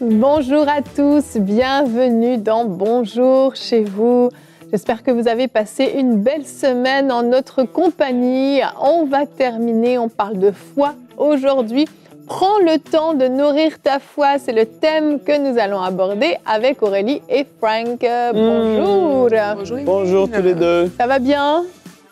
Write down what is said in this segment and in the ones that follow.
Bonjour à tous, bienvenue dans Bonjour chez vous. J'espère que vous avez passé une belle semaine en notre compagnie. On va terminer, on parle de foi aujourd'hui. Prends le temps de nourrir ta foi, c'est le thème que nous allons aborder avec Aurélie et Frank. Bonjour. Hmm. Bonjour. Bonjour tous les deux. Ça va bien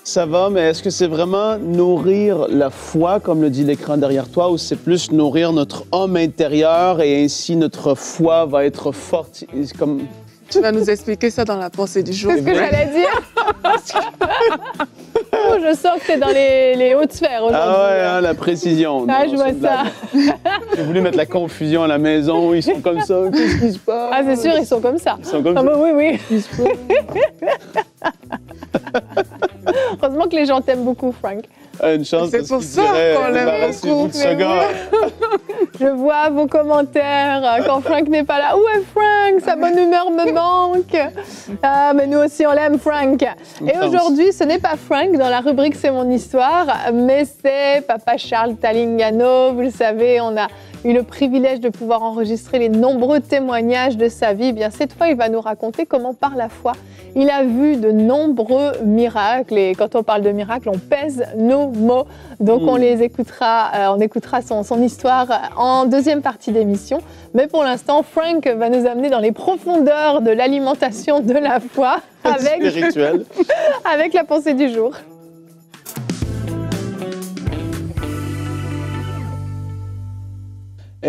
ça va, mais est-ce que c'est vraiment nourrir la foi, comme le dit l'écran derrière toi, ou c'est plus nourrir notre homme intérieur et ainsi notre foi va être forte comme... Tu vas nous expliquer ça dans la pensée du jour. C'est ce que j'allais dire. je sens que c'est dans les, les, hautes sphères ah aujourd'hui. Ah ouais, hein. Hein, la précision. Ah, je vois ça. J'ai voulu mettre la confusion à la maison. Ils sont comme ça. Qu'est-ce qui se passe Ah, c'est sûr, ils sont comme ça. Ils sont comme ah, ça. Bah, oui, oui les gens t'aiment beaucoup, Frank. Ah, une chance. C'est pour ça qu'on euh, l'aime beaucoup. Je vois vos commentaires euh, quand Frank n'est pas là. Où est Frank Sa bonne humeur me manque. Ah, mais nous aussi, on l'aime, Frank. Et aujourd'hui, ce n'est pas Frank dans la rubrique C'est mon histoire, mais c'est Papa Charles Talingano. Vous le savez, on a eu le privilège de pouvoir enregistrer les nombreux témoignages de sa vie. bien, cette fois, il va nous raconter comment, par la foi, il a vu de nombreux miracles et quand on parle de miracles, on pèse nos mots. Donc on mm. les écoutera, euh, on écoutera son, histoire en deuxième partie d'émission. Mais pour l'instant, Frank va nous amener dans les profondeurs de l'alimentation de la foi avec, avec la pensée du jour.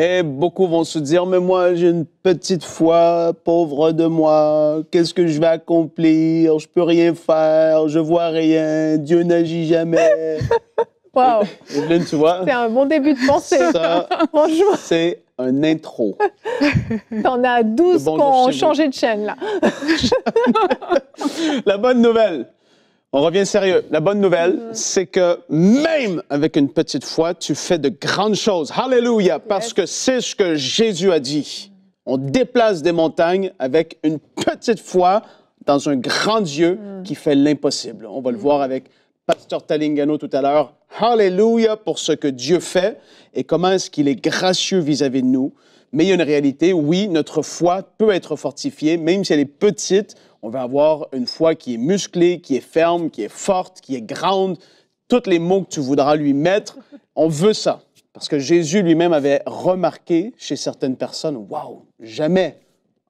Et beaucoup vont se dire, mais moi j'ai une petite foi, pauvre de moi, qu'est-ce que je vais accomplir, je peux rien faire, je vois rien, Dieu n'agit jamais. Wow. C'est un bon début de pensée. Ça, C'est un intro. T'en as 12 qui ont changé de chaîne, là. La bonne nouvelle, on revient sérieux. La bonne nouvelle, c'est que même avec une petite foi, tu fais de grandes choses. Hallelujah, parce que c'est ce que Jésus a dit. On déplace des montagnes avec une petite foi dans un grand Dieu mm. qui fait l'impossible. On va le mm. voir avec Pasteur Talingano tout à l'heure. Hallelujah pour ce que Dieu fait et comment est-ce qu'il est gracieux vis à -vis de nous. Mais il y a une réalité, oui, notre foi peut être fortifiée, même si elle est petite, on va avoir une foi qui est musclée, qui est ferme, qui est forte, qui est grande. Tous les mots que tu voudras lui mettre, on veut ça. Parce que Jésus lui-même avait remarqué chez certaines personnes, waouh, jamais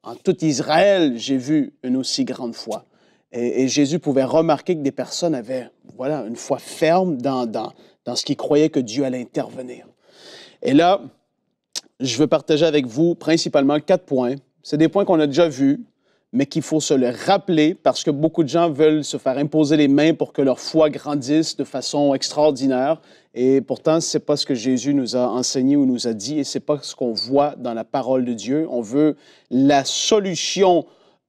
en tout Israël j'ai vu une aussi grande foi. Et, Jésus pouvait remarquer que des personnes avaient, voilà, une foi ferme dans, dans, dans ce qu'ils croyaient que Dieu allait intervenir. Et là, je veux partager avec vous principalement quatre points. C'est des points qu'on a déjà vus, mais qu'il faut se le rappeler parce que beaucoup de gens veulent se faire imposer les mains pour que leur foi grandisse de façon extraordinaire. Et pourtant, ce n'est pas ce que Jésus nous a enseigné ou nous a dit, et ce n'est pas ce qu'on voit dans la parole de Dieu. On veut la solution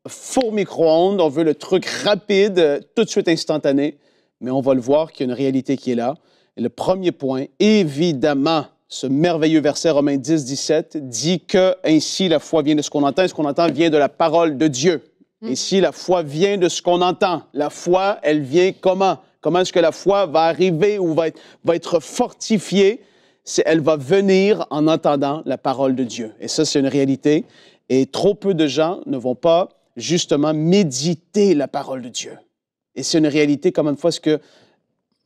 four micro-ondes, on veut le truc rapide, euh, tout de suite instantané, mais on va le voir qu'il y a une réalité qui est là. Et le premier point, évidemment, ce merveilleux verset Romains 10, 17 dit que ainsi la foi vient de ce qu'on entend, et ce qu'on entend vient de la parole de Dieu. Mm. ici si la foi vient de ce qu'on entend. La foi, elle vient comment? Comment est-ce que la foi va arriver ou va être, va être fortifiée? C'est, elle va venir en entendant la parole de Dieu. Et ça, c'est une réalité. Et trop peu de gens ne vont pas justement méditer la parole de Dieu. Et c'est une réalité, comme une fois, ce que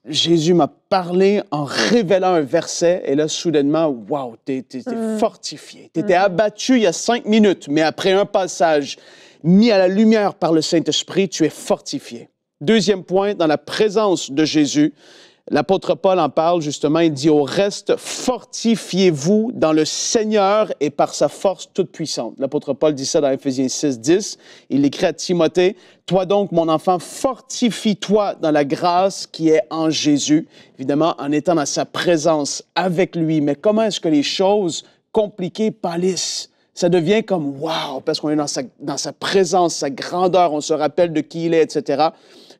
Jésus m'a parlé en révélant un verset, et là, soudainement, wow, t'es, mm. fortifié. T'étais mm. abattu il y a cinq minutes, mais après un passage mis à la lumière par le Saint-Esprit, tu es fortifié. Deuxième point, dans la présence de Jésus, L'apôtre Paul en parle justement, il dit au reste, fortifiez-vous dans le Seigneur et par sa force toute puissante. L'apôtre Paul dit ça dans Ephésiens 6, 10. Il écrit à Timothée, Toi donc, mon enfant, fortifie-toi dans la grâce qui est en Jésus, évidemment en étant dans sa présence avec lui. Mais comment est-ce que les choses compliquées pâlissent? ça devient comme wow, parce qu'on est dans sa, dans sa présence, sa grandeur, on se rappelle de qui il est, etc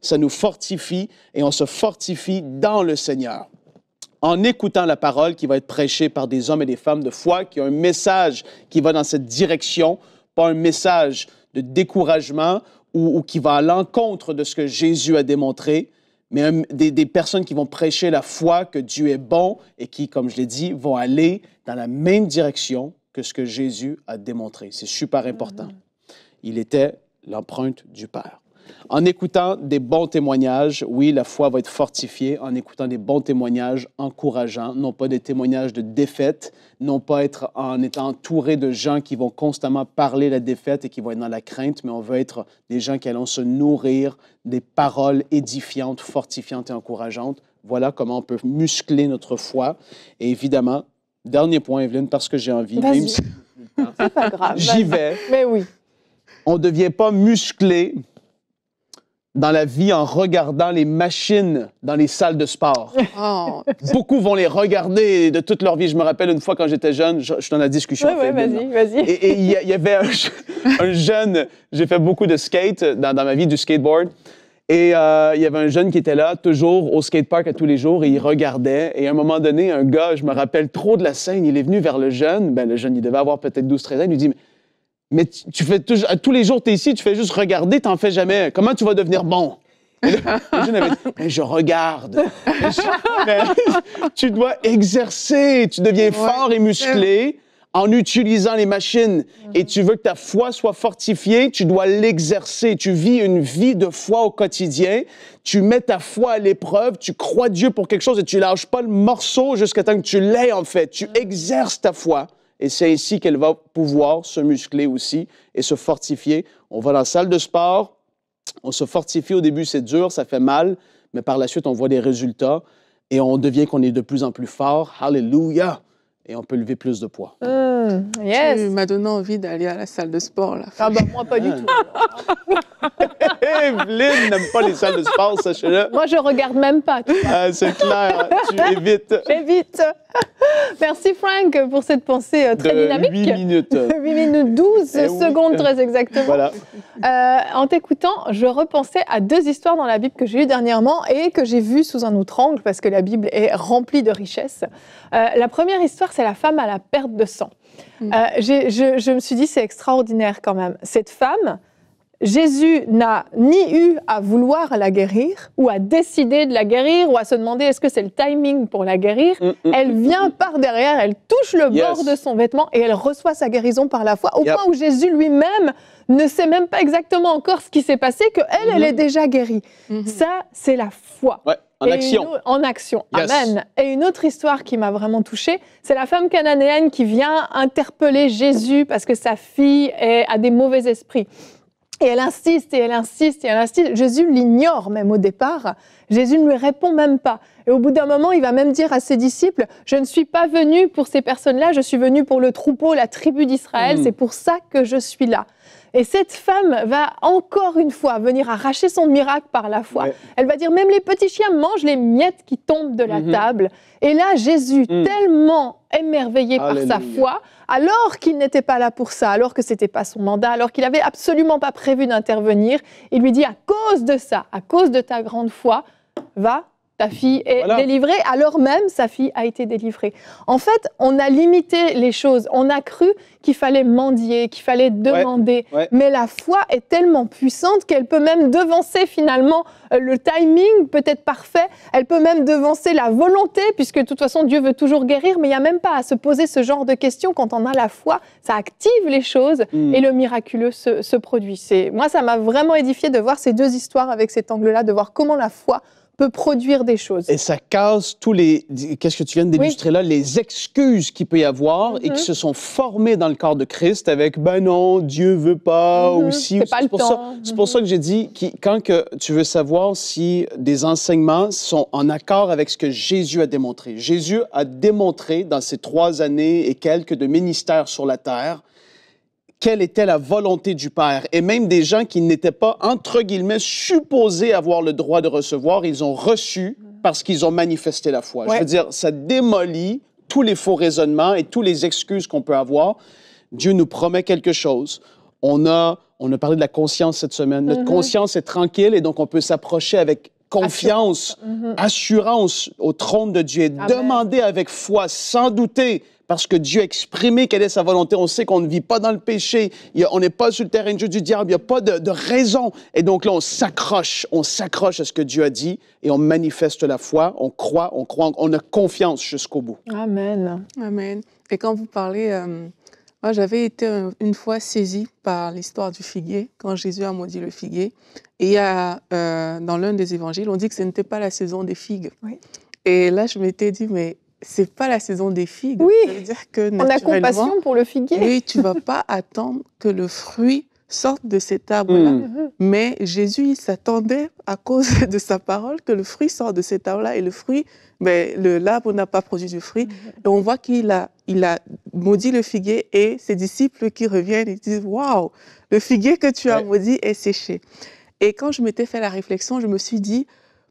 ça nous fortifie et on se fortifie dans le Seigneur en écoutant la parole qui va être prêchée par des hommes et des femmes de foi, qui ont un message qui va dans cette direction, pas un message de découragement ou, qui va à l'encontre de ce que Jésus a démontré, mais des, personnes qui vont prêcher la foi que Dieu est bon et qui, comme je l'ai dit, vont aller dans la même direction que ce que Jésus a démontré. C'est super important. Il était l'empreinte du Père. En écoutant des bons témoignages, oui, la foi va être fortifiée en écoutant des bons témoignages encourageants, non pas des témoignages de défaite, non pas être en étant entouré de gens qui vont constamment parler la défaite et qui vont être dans la crainte, mais on veut être des gens qui allons se nourrir des paroles édifiantes, fortifiantes et encourageantes. Voilà comment on peut muscler notre foi. Et évidemment, dernier point, Evelyne, parce que j'ai envie. C'est pas grave. J'y vais. Mais oui. On ne devient pas musclé dans la vie en regardant les machines dans les salles de sport. Oh. Beaucoup vont les regarder de toute leur vie. Je me rappelle une fois quand j'étais jeune, je, je dans la discussion. Oui, oui, vas-y, vas-y. Et il y, avait un, jeune, j'ai fait beaucoup de skate dans, ma vie, du skateboard. Et euh, il y avait un jeune qui était là, toujours au skatepark à tous les jours, et il regardait. Et à un moment donné, un gars, je me rappelle trop de la scène, il est venu vers le jeune, ben, le jeune, il devait avoir peut-être 12-13 ans, il lui dit, mais tu, fais toujours, tous les jours, tu es ici, tu fais juste regarder, tu t'en fais jamais. Comment tu vas devenir bon? je regarde. tu dois exercer, tu deviens fort et musclé en utilisant les machines et tu veux que ta foi soit fortifiée, tu dois l'exercer. Tu vis une vie de foi au quotidien. Tu mets ta foi à l'épreuve, tu crois Dieu pour quelque chose et tu lâches pas le morceau jusqu'à temps que tu l'aies en fait. Tu mm. exerces ta foi. Et c'est ainsi qu'elle va pouvoir se muscler aussi et se fortifier. On va dans la salle de sport, on se fortifie au début, c'est dur, ça fait mal, mais par la suite, on voit des résultats et on devient qu'on est de plus en plus fort. Hallelujah! et on peut lever plus de poids. Mmh, tu m'as donné envie d'aller à la salle de sport. Là. Ah bah moi pas du hein. tout. Evelyne n'aime pas les salles de sport, sachez-le. Moi je regarde même pas. Ah, c'est clair, tu évites. J'évite. Merci Frank pour cette pensée euh, très de dynamique. 8 minutes. minutes 12 eh secondes très exactement. Euh, en t'écoutant, je repensais à deux histoires dans la Bible que j'ai eues dernièrement et que j'ai vues sous un autre angle parce que la Bible est remplie de richesses. Euh, la première histoire, c'est la femme à la perte de sang. Mm. Euh, je, me suis dit, c'est extraordinaire quand même. Cette femme, Jésus n'a ni eu à vouloir la guérir, ou à décider de la guérir, ou à se demander est-ce que c'est le timing pour la guérir. Mm, mm, elle vient par derrière, elle touche le bord de son vêtement et elle reçoit sa guérison par la foi, au point où Jésus lui-même ne sait même pas exactement encore ce qui s'est passé, que elle, elle est mm-hmm. déjà guérie. Mm-hmm. Ça, c'est la foi. En action. Amen. Et une autre histoire qui m'a vraiment touchée, c'est la femme cananéenne qui vient interpeller Jésus parce que sa fille a des mauvais esprits. Et elle insiste, et elle insiste, et elle insiste. Jésus l'ignore même au départ. Jésus ne lui répond même pas. Et au bout d'un moment, il va même dire à ses disciples, je ne suis pas venu pour ces personnes-là, je suis venu pour le troupeau, la tribu d'Israël, mm. c'est pour ça que je suis là. Et cette femme va encore une fois venir arracher son miracle par la foi. Elle va dire même les petits chiens mangent les miettes qui tombent de la mhm. table. Et là, Jésus, mm. tellement émerveillé par sa foi, alors qu'il n'était pas là pour ça, alors que ce c'était pas son mandat, alors qu'il n'avait absolument pas prévu d'intervenir, il lui dit à cause de ça, à cause de ta grande foi, va, ta fille est délivrée, alors même sa fille a été délivrée. En fait, on a limité les choses, on a cru qu'il fallait mendier, qu'il fallait demander, mais la foi est tellement puissante qu'elle peut même devancer finalement euh, le timing peut-être parfait, elle peut même devancer la volonté, puisque de toute façon Dieu veut toujours guérir, mais il n'y a même pas à se poser ce genre de questions quand on a la foi, ça active les choses hmm. et le miraculeux se, se produit. Moi, ça m'a vraiment édifié de voir ces deux histoires avec cet angle-là, de voir comment la foi peut produire des choses. Et ça casse tous les, qu'est-ce que tu viens d'illustrer là, les excuses qu'il peut y avoir et qui mhm. se sont formées dans le corps de Christ avec ben non, Dieu veut pas mhm. ou si. C'est pour, temps. ça, c'est pour ça que j'ai dit quand que tu veux savoir si des enseignements sont en accord avec ce que Jésus a démontré. Jésus a démontré dans ses trois années et quelques de ministère sur la terre quelle était la volonté du Père. Et même des gens qui n'étaient pas, entre guillemets, supposés avoir le droit de recevoir, ils ont reçu parce qu'ils ont manifesté la foi. Je veux dire, ça démolit tous les faux raisonnements et toutes les excuses qu'on peut avoir. Dieu nous promet quelque chose. On a, on a parlé de la conscience cette semaine. Notre mhm. conscience est tranquille et donc on peut s'approcher avec confiance, assurance, mhm. au trône de Dieu demander avec foi, sans douter parce que Dieu a exprimé quelle est sa volonté. On sait qu'on ne vit pas dans le péché, on n'est pas sur le terrain du diable, il n'y a pas de, raison. Et donc là, on s'accroche, on s'accroche à ce que Dieu a dit et on manifeste la foi, on croit, on croit, on a confiance jusqu'au bout. Amen. Amen. Et quand vous parlez, euh, moi j'avais été une fois saisie par l'histoire du figuier, quand Jésus a maudit le figuier. Et il y a, euh, dans l'un des évangiles, on dit que ce n'était pas la saison des figues. Et là, je m'étais dit, mais c'est pas la saison des figues. Oui. que on a compassion pour le figuier. Oui, tu vas pas attendre que le fruit sorte de cet arbre-là. Hmm. Mais Jésus il s'attendait à cause de sa parole que le fruit sorte de cet arbre-là et le fruit, mais ben, l'arbre n'a pas produit du fruit. Et on voit qu'il a, il a maudit le figuier et ses disciples qui reviennent ils disent Waouh, le figuier que tu as maudit est séché. Et quand je m'étais fait la réflexion, je me suis dit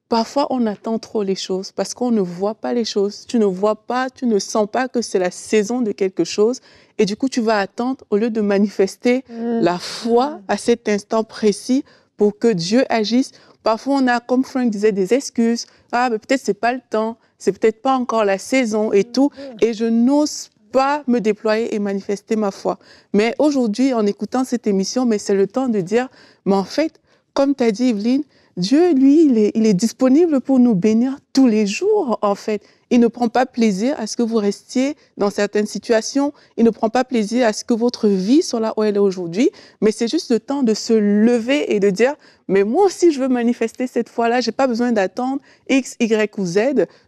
Parfois, on attend trop les choses parce qu'on ne voit pas les choses. Tu ne vois pas, tu ne sens pas que c'est la saison de quelque chose. Et du coup, tu vas attendre au lieu de manifester mm. la foi mm. à cet instant précis pour que Dieu agisse. Parfois, on a, comme Frank disait, des excuses. Ah, mais peut-être c'est pas le temps, c'est peut-être pas encore la saison et tout. Mm, et je n'ose pas me déployer et manifester ma foi. Mais aujourd'hui, en écoutant cette émission, mais c'est le temps de dire, mais en fait, comme tu as dit, Evelyne, Dieu, lui, il est, disponible pour nous bénir tous les jours, en fait. Il ne prend pas plaisir à ce que vous restiez dans certaines situations. Il ne prend pas plaisir à ce que votre vie soit là où elle est aujourd'hui. Mais c'est juste le temps de se lever et de dire, mais moi aussi, je veux manifester cette foi là Je n'ai pas besoin d'attendre X, Y ou Z.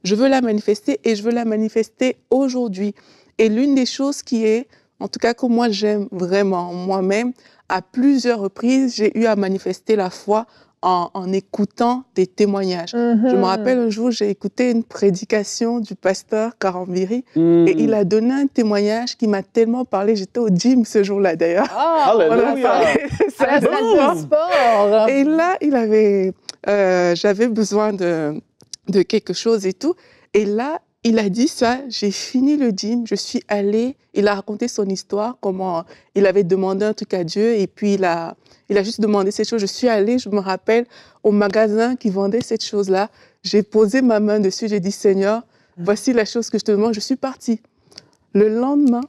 Je veux la manifester et je veux la manifester aujourd'hui. Et l'une des choses qui est, en tout cas que moi j'aime vraiment moi-même, à plusieurs reprises, j'ai eu à manifester la foi en, écoutant des témoignages. Je me mhm. rappelle un jour, j'ai écouté une prédication du pasteur Karambiri mm. et il a donné un témoignage qui m'a tellement parlé. J'étais au gym ce jour-là d'ailleurs. Ah, Alléluia! Ah, c'est sport. Et là, il avait, euh, j'avais besoin de, de quelque chose et tout. Et là, il a dit ça, j'ai fini le dîme, je suis allée. Il a raconté son histoire, comment il avait demandé un truc à Dieu et puis il a, il a juste demandé cette chose. Je suis allée, je me rappelle, au magasin qui vendait cette chose-là. J'ai posé ma main dessus. J'ai dit, Seigneur, voici la chose que je te demande. Je suis partie. Le lendemain,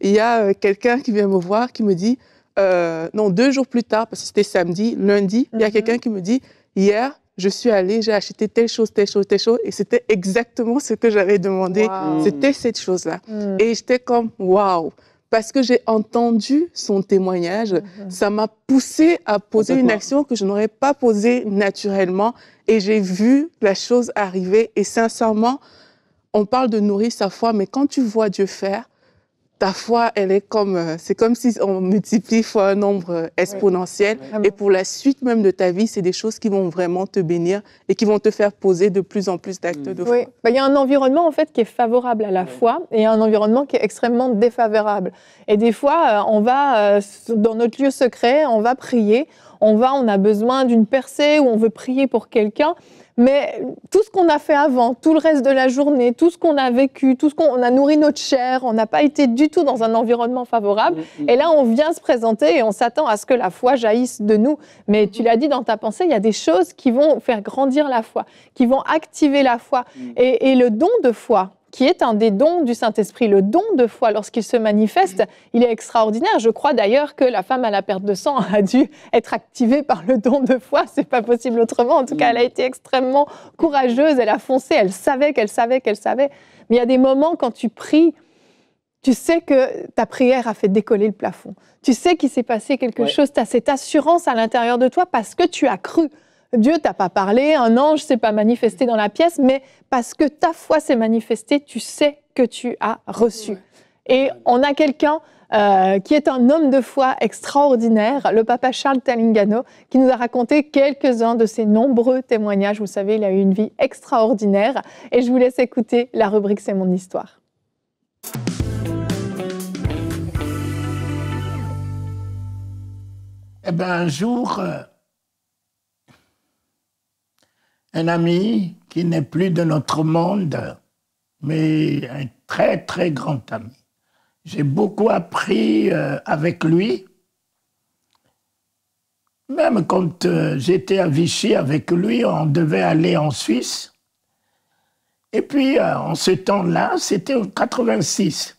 il y a euh, quelqu'un qui vient me voir, qui me dit, euh, non, deux jours plus tard, parce que c'était samedi, lundi, il y a mhm. quelqu'un qui me dit, hier, je suis allée, j'ai acheté telle chose, telle chose, telle chose, et c'était exactement ce que j'avais demandé. C'était cette chose-là. Mm. Et j'étais comme, waouh, parce que j'ai entendu son témoignage, mhm. ça m'a poussé à poser une action que je n'aurais pas posée naturellement et j'ai vu la chose arriver et sincèrement, on parle de nourrir sa foi, mais quand tu vois Dieu faire, ta foi, elle est comme, euh, c'est comme si on multiplie fois un nombre euh, exponentiel. Et pour la suite même de ta vie, c'est des choses qui vont vraiment te bénir et qui vont te faire poser de plus en plus d'actes mm. de foi. Oui. Bah, il y a un environnement en fait qui est favorable à la foi et un environnement qui est extrêmement défavorable. Et des fois, euh, on va dans notre lieu secret, on va prier, on va, on a besoin d'une percée ou on veut prier pour quelqu'un mais tout ce qu'on a fait avant, tout le reste de la journée, tout ce qu'on a vécu, tout ce qu'on a nourri notre chair, on n'a pas été du tout dans un environnement favorable. Mm, mm. Et là, on vient se présenter et on s'attend à ce que la foi jaillisse de nous. Mais tu l'as dit dans ta pensée, il y a des choses qui vont faire grandir la foi, qui vont activer la foi. Mm. et le don de foi, qui est un des dons du Saint-Esprit. Le don de foi, lorsqu'il se manifeste, il est extraordinaire. Je crois d'ailleurs que la femme à la perte de sang a dû être activée par le don de foi. C'est pas possible autrement. En tout cas, elle a été extrêmement courageuse. Elle a foncé. Elle savait qu'elle savait qu'elle savait. Mais il y a des moments quand tu pries, tu sais que ta prière a fait décoller le plafond. Tu sais qu'il s'est passé quelque chose. Tu as cette assurance à l'intérieur de toi parce que tu as cru. Dieu t'a pas parlé, un ange s'est pas manifesté dans la pièce, mais parce que ta foi s'est manifestée, tu sais que tu as reçu. Et on a quelqu'un euh, qui est un homme de foi extraordinaire, le papa Charles Talingano, qui nous a raconté quelques-uns de ses nombreux témoignages. Vous savez, il a eu une vie extraordinaire. Et je vous laisse écouter la rubrique C'est mon histoire. Eh ben, un jour, euh, un ami qui n'est plus de notre monde, mais un très très grand ami. J'ai beaucoup appris euh, avec lui. Même quand euh, j'étais à Vichy avec lui, on devait aller en Suisse. Et puis, euh, en ce temps-là, c'était en 86.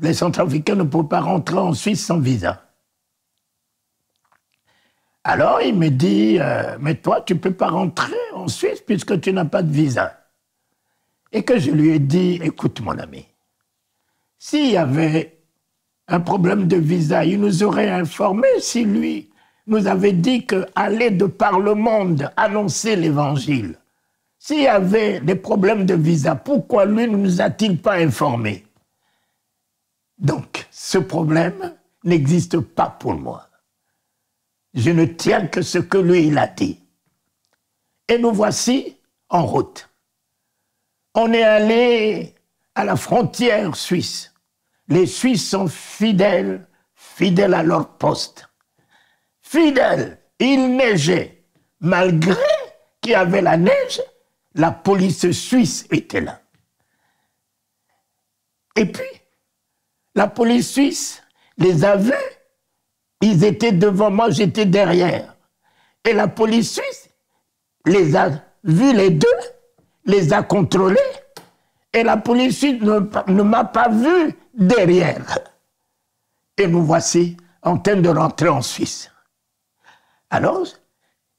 Les Centrafricains ne pouvaient pas rentrer en Suisse sans visa. Alors il me dit, euh, mais toi, tu ne peux pas rentrer en Suisse puisque tu n'as pas de visa. Et que je lui ai dit, écoute mon ami, s'il y avait un problème de visa, il nous aurait informé si lui nous avait dit que aller de par le monde annoncer l'évangile. S'il y avait des problèmes de visa, pourquoi lui ne nous a-t-il pas informé Donc, ce problème n'existe pas pour moi je ne tiens que ce que lui, il a dit. Et nous voici en route. On est allé à la frontière suisse. Les Suisses sont fidèles, fidèles à leur poste. Fidèles, il neigeait. Malgré qu'il y avait la neige, la police suisse était là. Et puis, la police suisse les avait ils étaient devant moi, j'étais derrière. Et la police suisse les a vus les deux, les a contrôlés, et la police suisse ne, m'a pas vu derrière. Et nous voici en train de rentrer en Suisse. Alors,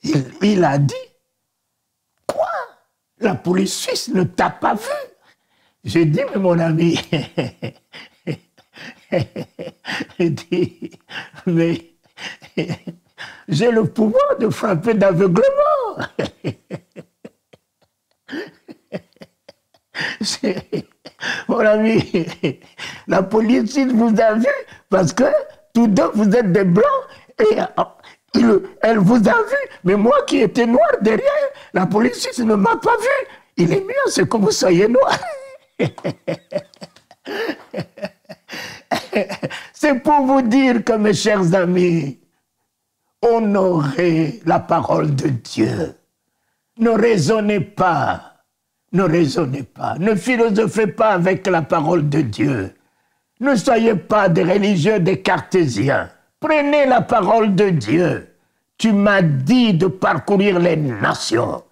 il, il a dit, quoi La police suisse ne t'a pas vu J'ai dit, mais mon ami, dit, mais j'ai le pouvoir de frapper d'aveuglement. Mon ami, la police vous a vu parce que tous deux vous êtes des blancs et euh, elle vous a vu. Mais moi qui étais noir derrière, la police ne m'a pas vu. Il est mieux, c'est que vous soyez noir. C'est pour vous dire que, mes chers amis, honorez la parole de Dieu. Ne raisonnez pas, ne raisonnez pas, ne philosophez pas avec la parole de Dieu. Ne soyez pas des religieux, des cartésiens. Prenez la parole de Dieu. Tu m'as dit de parcourir les nations.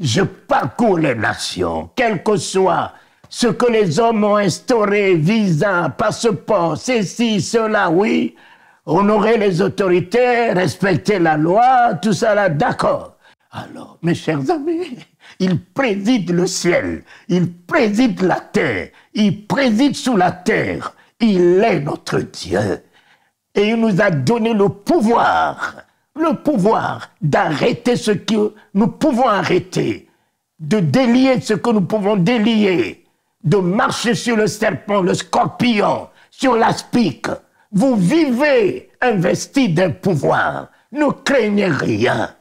Je parcours les nations, quelles que soit ce que les hommes ont instauré, visa, passeport, ceci, cela, oui, honorer les autorités, respecter la loi, tout cela, d'accord. Alors, mes chers amis, il préside le ciel, il préside la terre, il préside sous la terre, il est notre Dieu. Et il nous a donné le pouvoir, le pouvoir d'arrêter ce que nous pouvons arrêter, de délier ce que nous pouvons délier, de marcher sur le serpent, le scorpion, sur l'aspic. Vous vivez investi d'un pouvoir. Ne craignez rien.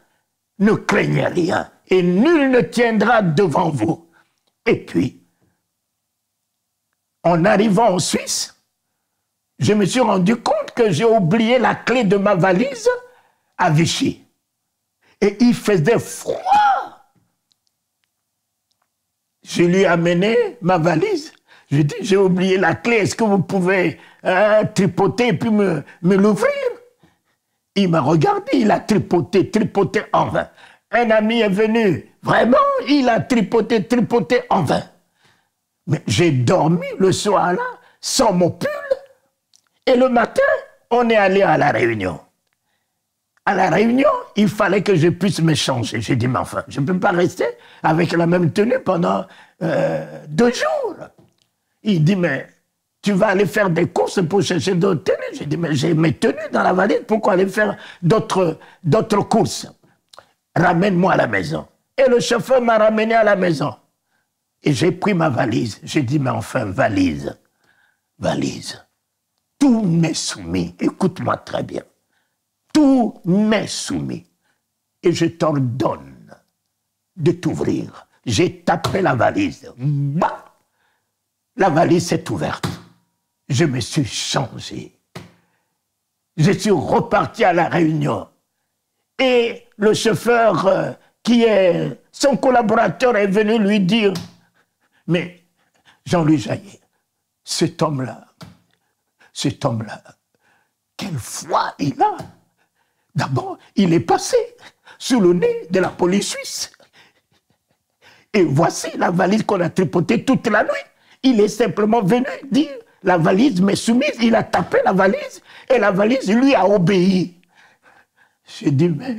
Ne craignez rien. Et nul ne tiendra devant vous. Et puis, en arrivant en Suisse, je me suis rendu compte que j'ai oublié la clé de ma valise à Vichy. Et il faisait froid je lui ai amené ma valise. Je dit, j'ai oublié la clé, est-ce que vous pouvez euh, tripoter et puis me, l'ouvrir Il m'a regardé, il a tripoté, tripoté en vain. Un ami est venu, vraiment, il a tripoté, tripoté en vain. Mais j'ai dormi le soir-là, sans mon pull, et le matin, on est allé à la réunion. À la réunion, il fallait que je puisse me changer. J'ai dit, mais enfin, je ne peux pas rester avec la même tenue pendant euh, deux jours. Il dit, mais tu vas aller faire des courses pour chercher d'autres tenues. J'ai dit, mais j'ai mes tenues dans la valise, pourquoi aller faire d'autres, d'autres courses Ramène-moi à la maison. Et le chauffeur m'a ramené à la maison. Et j'ai pris ma valise. J'ai dit, mais enfin, valise, valise. Tout m'est soumis. Écoute-moi très bien tout m'est soumis et je t'ordonne de t'ouvrir. J'ai tapé la valise. Bah la valise s'est ouverte. Je me suis changé. Je suis reparti à la réunion. Et le chauffeur, euh, qui est son collaborateur, est venu lui dire, mais Jean-Louis Jaillet, cet homme-là, cet homme-là, quelle foi il a D'abord, il est passé sous le nez de la police suisse. Et voici la valise qu'on a tripotée toute la nuit. Il est simplement venu dire la valise m'est soumise. Il a tapé la valise et la valise lui a obéi. J'ai dit, mais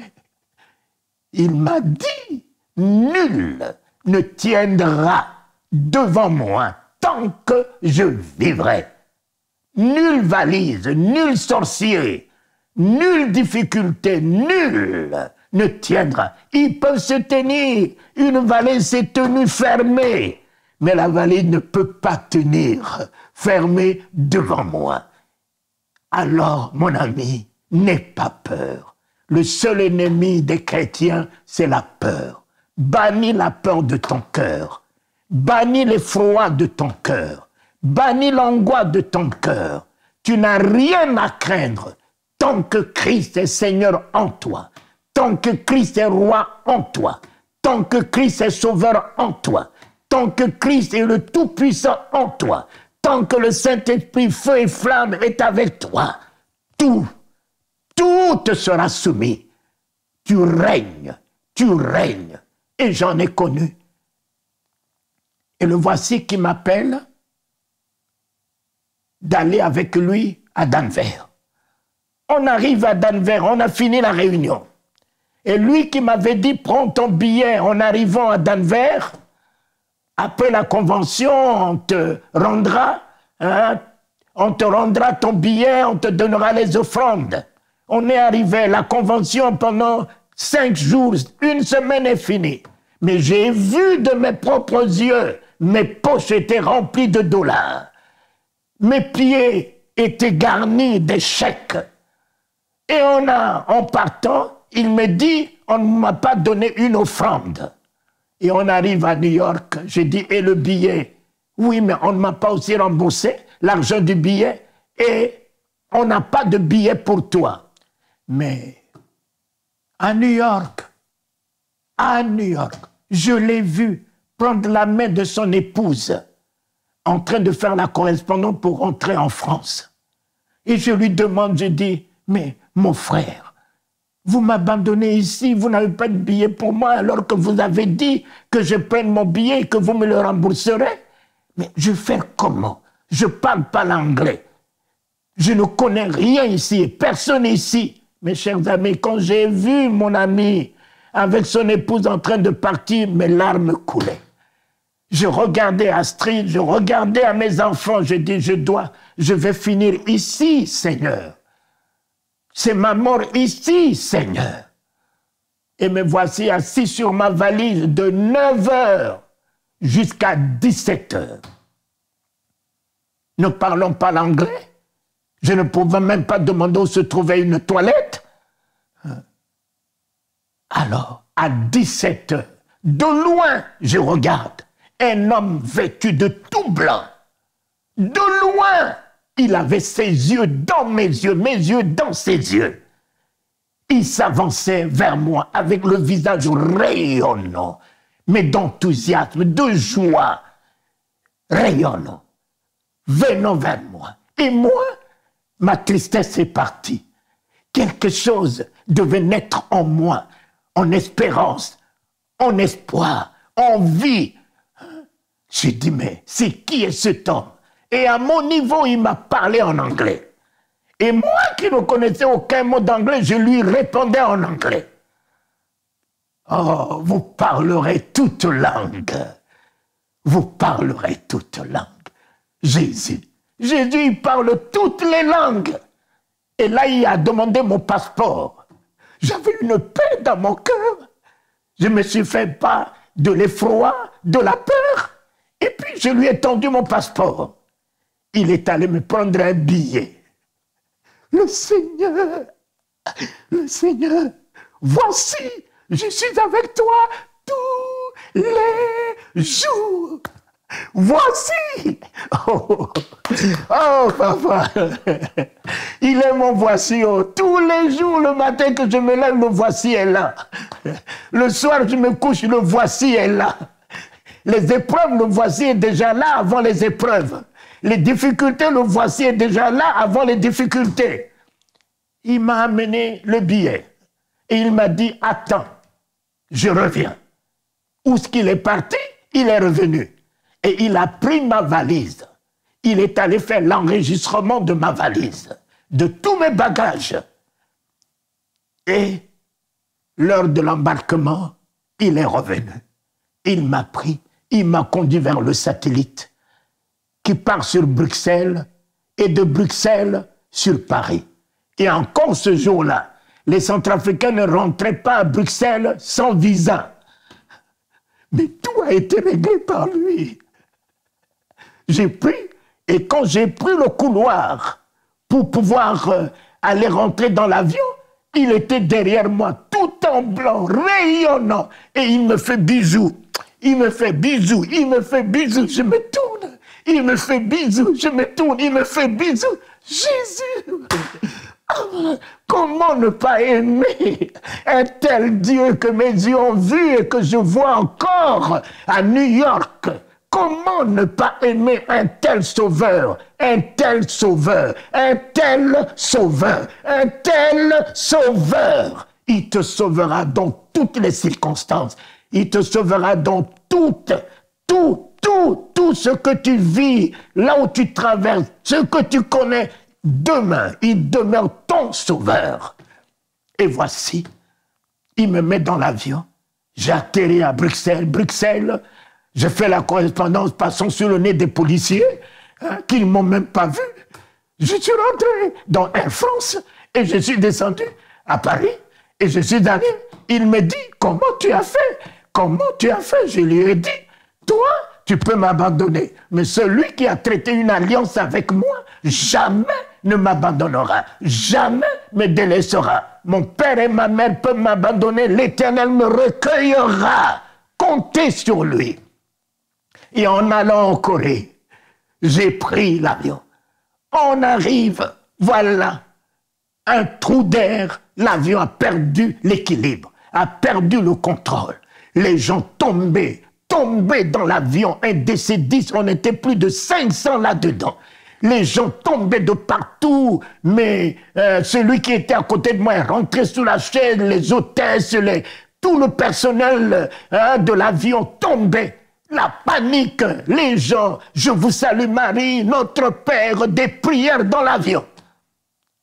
il m'a dit, nul ne tiendra devant moi tant que je vivrai. Nulle valise, nul sorcier, nulle difficulté, nulle ne tiendra. Ils peuvent se tenir. Une vallée s'est tenue fermée, mais la vallée ne peut pas tenir fermée devant moi. Alors, mon ami, n'aie pas peur. Le seul ennemi des chrétiens, c'est la peur. Bannis la peur de ton cœur. Bannis l'effroi de ton cœur. Bannis l'angoisse de ton cœur. Tu n'as rien à craindre tant que Christ est Seigneur en toi, tant que Christ est roi en toi, tant que Christ est sauveur en toi, tant que Christ est le Tout-Puissant en toi, tant que le Saint-Esprit feu et flamme est avec toi, tout, tout te sera soumis. Tu règnes, tu règnes, et j'en ai connu. Et le voici qui m'appelle d'aller avec lui à Danvers. On arrive à Danvers, on a fini la réunion. Et lui qui m'avait dit prends ton billet en arrivant à Danvers, après la convention, on te rendra, hein, on te rendra ton billet, on te donnera les offrandes. On est arrivé, à la convention pendant cinq jours, une semaine est finie. Mais j'ai vu de mes propres yeux, mes poches étaient remplies de dollars. Mes pieds étaient garnis d'échecs. Et on a, en partant, il me dit, on ne m'a pas donné une offrande. Et on arrive à New York, j'ai dit, et le billet Oui, mais on ne m'a pas aussi remboursé l'argent du billet et on n'a pas de billet pour toi. Mais à New York, à New York, je l'ai vu prendre la main de son épouse en train de faire la correspondance pour rentrer en France. Et je lui demande, je dis, mais mon frère, vous m'abandonnez ici, vous n'avez pas de billet pour moi alors que vous avez dit que je prenne mon billet et que vous me le rembourserez. Mais je fais faire comment Je ne parle pas l'anglais. Je ne connais rien ici, et personne ici. Mes chers amis, quand j'ai vu mon ami avec son épouse en train de partir, mes larmes coulaient. Je regardais Astrid, je regardais à mes enfants, je dis, je dois, je vais finir ici, Seigneur c'est ma mort ici, Seigneur. Et me voici assis sur ma valise de 9 heures jusqu'à 17 heures. Ne parlons pas l'anglais. Je ne pouvais même pas demander où se trouvait une toilette. Alors, à 17 heures, de loin, je regarde un homme vêtu de tout blanc. De loin, il avait ses yeux dans mes yeux, mes yeux dans ses yeux. Il s'avançait vers moi avec le visage rayonnant, mais d'enthousiasme, de joie, rayonnant, venant vers moi. Et moi, ma tristesse est partie. Quelque chose devait naître en moi, en espérance, en espoir, en vie. J'ai dit, mais c'est qui est cet homme et à mon niveau, il m'a parlé en anglais. Et moi qui ne connaissais aucun mot d'anglais, je lui répondais en anglais. Oh, vous parlerez toute langue. Vous parlerez toute langue. Jésus. Jésus, il parle toutes les langues. Et là, il a demandé mon passeport. J'avais une paix dans mon cœur. Je me suis fait pas de l'effroi, de la peur. Et puis, je lui ai tendu mon passeport il est allé me prendre un billet. Le Seigneur, le Seigneur, voici, je suis avec toi tous les jours. Voici. Oh, oh papa. Il est mon voici. Oh. Tous les jours, le matin que je me lève, le voici est là. Le soir, je me couche, le voici est là. Les épreuves, le voici est déjà là avant les épreuves. Les difficultés, le voici déjà là avant les difficultés. Il m'a amené le billet et il m'a dit Attends, je reviens. Où est-ce qu'il est parti Il est revenu. Et il a pris ma valise. Il est allé faire l'enregistrement de ma valise, de tous mes bagages. Et l'heure de l'embarquement, il est revenu. Il m'a pris, il m'a conduit vers le satellite qui part sur Bruxelles et de Bruxelles sur Paris. Et encore ce jour-là, les Centrafricains ne rentraient pas à Bruxelles sans visa. Mais tout a été réglé par lui. J'ai pris, et quand j'ai pris le couloir pour pouvoir euh, aller rentrer dans l'avion, il était derrière moi, tout en blanc, rayonnant, et il me fait bisous. Il me fait bisous, il me fait bisous. Je me il me fait bisous. Je me tourne. Il me fait bisous. Jésus. Comment ne pas aimer un tel Dieu que mes yeux ont vu et que je vois encore à New York Comment ne pas aimer un tel sauveur, un tel sauveur, un tel sauveur, un tel sauveur Il te sauvera dans toutes les circonstances. Il te sauvera dans toutes, toutes tout, tout ce que tu vis, là où tu traverses, ce que tu connais, demain, il demeure ton sauveur. Et voici, il me met dans l'avion. J'ai atterri à Bruxelles. Bruxelles, j'ai fais la correspondance passant sur le nez des policiers, hein, qui ne m'ont même pas vu. Je suis rentré dans Air France et je suis descendu à Paris et je suis allé. Il me dit, comment tu as fait Comment tu as fait Je lui ai dit, toi, tu peux m'abandonner, mais celui qui a traité une alliance avec moi, jamais ne m'abandonnera, jamais me délaissera. Mon père et ma mère peuvent m'abandonner, l'Éternel me recueillera. Comptez sur lui. Et en allant en Corée, j'ai pris l'avion. On arrive, voilà, un trou d'air, l'avion a perdu l'équilibre, a perdu le contrôle. Les gens tombaient tombé dans l'avion, un dc 10, on était plus de 500 là-dedans. Les gens tombaient de partout, mais euh, celui qui était à côté de moi est rentré sous la chaîne, les hôtesses, tout le personnel hein, de l'avion tombait. La panique, les gens, je vous salue Marie, notre Père, des prières dans l'avion.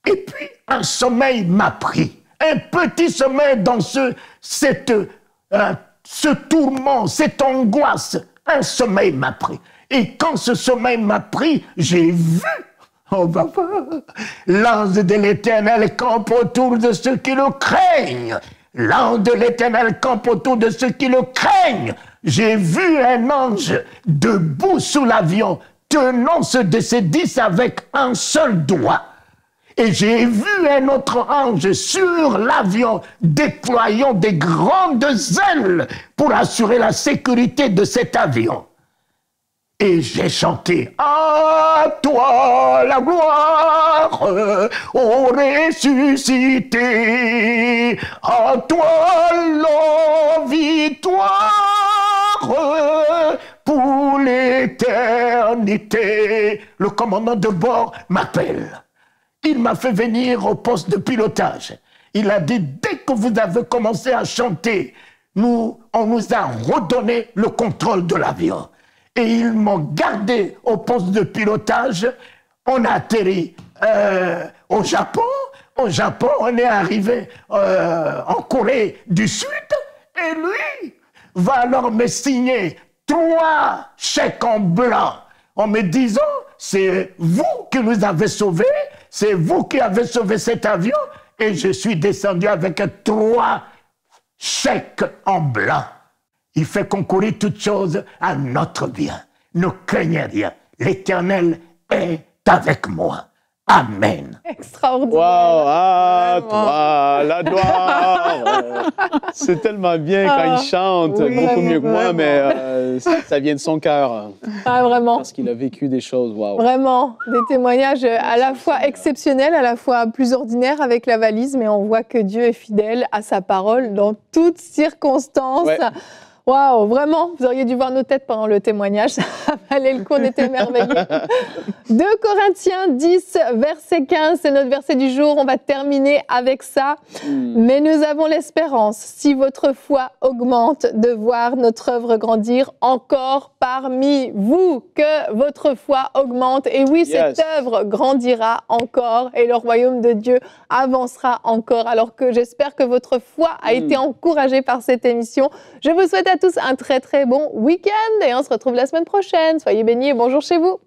Et puis un sommeil m'a pris, un petit sommeil dans ce, cette euh, ce tourment, cette angoisse, un sommeil m'a pris. Et quand ce sommeil m'a pris, j'ai vu, oh papa, l'ange de l'Éternel campe autour de ceux qui le craignent. L'ange de l'Éternel campe autour de ceux qui le craignent. J'ai vu un ange debout sous l'avion, tenant ce de ses dix avec un seul doigt. Et j'ai vu un autre ange sur l'avion déployant des grandes ailes pour assurer la sécurité de cet avion. Et j'ai chanté À toi la gloire, au ressuscité, à toi la victoire pour l'éternité. Le commandant de bord m'appelle. Il m'a fait venir au poste de pilotage. Il a dit, dès que vous avez commencé à chanter, nous, on nous a redonné le contrôle de l'avion. Et ils m'ont gardé au poste de pilotage. On a atterri euh, au Japon. Au Japon, on est arrivé euh, en Corée du Sud. Et lui va alors me signer trois chèques en blanc en me disant, oh, c'est vous qui nous avez sauvés c'est vous qui avez sauvé cet avion et je suis descendu avec trois chèques en blanc. Il fait concourir toutes choses à notre bien. Ne craignez rien. L'Éternel est avec moi. Amen. Extraordinaire. Wow, à ah, toi, la gloire. c'est tellement bien quand il ah, chante, beaucoup mieux que moi, mais euh, ça vient de son cœur. Ah, vraiment. Parce qu'il a vécu des choses, wow. Vraiment, des témoignages euh, à la fois exceptionnels, à la fois plus ordinaires avec la valise, mais on voit que Dieu est fidèle à sa parole dans toutes circonstances. Waouh, vraiment, vous auriez dû voir nos têtes pendant le témoignage. Ça valait le coup, on était merveilleux. 2 Corinthiens 10, verset 15, c'est notre verset du jour. On va terminer avec ça. Hmm. Mais nous avons l'espérance, si votre foi augmente, de voir notre œuvre grandir encore parmi vous, que votre foi augmente. Et oui, cette œuvre grandira encore et le royaume de Dieu avancera encore. Alors que j'espère que votre foi a hmm. été encouragée par cette émission. Je vous souhaite à tous un très très bon week-end et on se retrouve la semaine prochaine. Soyez bénis et bonjour chez vous.